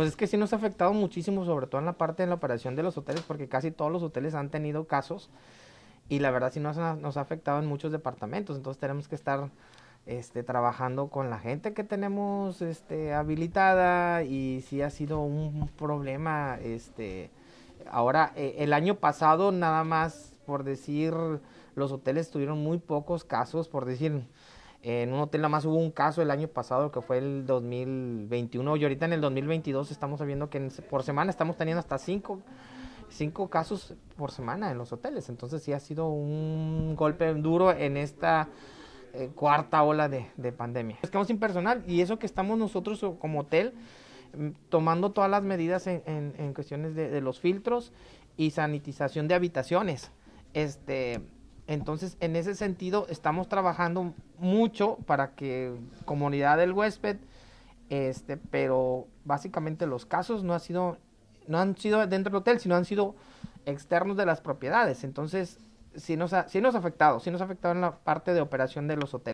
Pues es que sí nos ha afectado muchísimo, sobre todo en la parte de la operación de los hoteles, porque casi todos los hoteles han tenido casos y la verdad sí nos ha, nos ha afectado en muchos departamentos, entonces tenemos que estar este, trabajando con la gente que tenemos este, habilitada y sí ha sido un problema. Este, ahora, eh, el año pasado nada más, por decir, los hoteles tuvieron muy pocos casos, por decir, en un hotel nada más hubo un caso el año pasado que fue el 2021 y ahorita en el 2022 estamos sabiendo que por semana estamos teniendo hasta cinco, cinco casos por semana en los hoteles. Entonces sí ha sido un golpe duro en esta eh, cuarta ola de, de pandemia. Estamos sin personal y eso que estamos nosotros como hotel mm, tomando todas las medidas en, en, cuestiones de, de los filtros y sanitización de habitaciones. Este, entonces, en ese sentido, estamos trabajando mucho para que comunidad del huésped, este, pero básicamente los casos no, ha sido, no han sido dentro del hotel, sino han sido externos de las propiedades. Entonces, si nos sí nos ha afectado, sí nos ha afectado en la parte de operación de los hoteles.